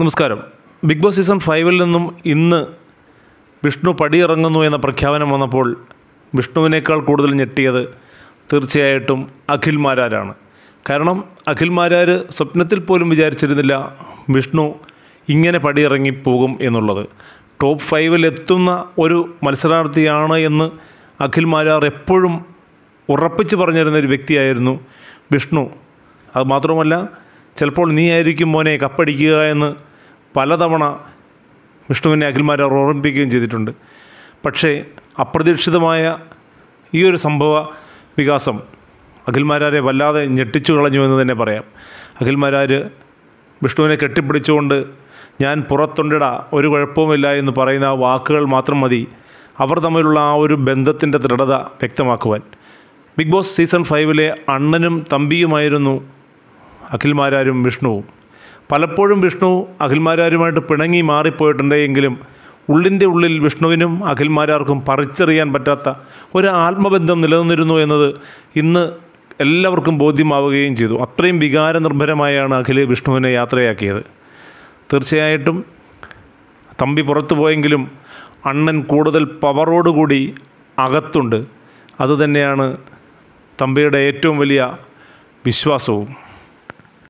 നമസ്കാരം big Boss season ഫൈവിൽ നിന്നും ഇന്ന് വിഷ്ണു പടിയിറങ്ങുന്നു എന്ന പ്രഖ്യാപനം വന്നപ്പോൾ വിഷ്ണുവിനേക്കാൾ കൂടുതൽ ഞെട്ടിയത് തീർച്ചയായിട്ടും അഖിൽ മാരാരാണ് കാരണം അഖിൽ മാരാർ സ്വപ്നത്തിൽ പോലും വിചാരിച്ചിരുന്നില്ല വിഷ്ണു ഇങ്ങനെ പടിയിറങ്ങിപ്പോകും പോകും എന്നുള്ളത് ടോപ്പ് ഫൈവിൽ എത്തുന്ന ഒരു മത്സരാർത്ഥിയാണ് എന്ന് അഖിൽ മാരാർ എപ്പോഴും ഉറപ്പിച്ച് പറഞ്ഞിരുന്ന ഒരു വ്യക്തിയായിരുന്നു വിഷ്ണു അത് മാത്രമല്ല ചിലപ്പോൾ നീ ആയിരിക്കും മോനെ കപ്പടിക്കുക എന്ന് പലതവണ വിഷ്ണുവിനെ അഖിൽമാരെ ഓർമ്മിപ്പിക്കുകയും ചെയ്തിട്ടുണ്ട് പക്ഷേ അപ്രതീക്ഷിതമായ ഈ ഒരു സംഭവ വികാസം അഖിൽമാരാരെ വല്ലാതെ ഞെട്ടിച്ചു കളഞ്ഞു എന്ന് തന്നെ പറയാം അഖിൽമാരാർ വിഷ്ണുവിനെ കെട്ടിപ്പിടിച്ചുകൊണ്ട് ഞാൻ പുറത്തുണ്ടിട ഒരു കുഴപ്പവുമില്ല എന്ന് പറയുന്ന വാക്കുകൾ മാത്രം മതി അവർ തമ്മിലുള്ള ആ ഒരു ബന്ധത്തിൻ്റെ ദൃഢത വ്യക്തമാക്കുവാൻ ബിഗ് ബോസ് സീസൺ ഫൈവിലെ അണ്ണനും തമ്പിയുമായിരുന്നു അഖിൽമാരാരും വിഷ്ണുവും പലപ്പോഴും വിഷ്ണു അഖിൽമാരാരുമായിട്ട് പിണങ്ങി മാറിപ്പോയിട്ടുണ്ടെങ്കിലും എങ്കിലും ഉള്ളിൻ്റെ ഉള്ളിൽ വിഷ്ണുവിനും അഖിൽമാരാർക്കും പറിച്ചറിയാൻ പറ്റാത്ത ഒരു ആത്മബന്ധം നിലനിന്നിരുന്നു എന്നത് ഇന്ന് എല്ലാവർക്കും ബോധ്യമാവുകയും ചെയ്തു അത്രയും നിർഭരമായാണ് അഖില് വിഷ്ണുവിനെ യാത്രയാക്കിയത് തീർച്ചയായിട്ടും തമ്പി പുറത്തു പോയെങ്കിലും അണ്ണൻ കൂടുതൽ പവറോടുകൂടി അകത്തുണ്ട് അതുതന്നെയാണ് തമ്പിയുടെ ഏറ്റവും വലിയ വിശ്വാസവും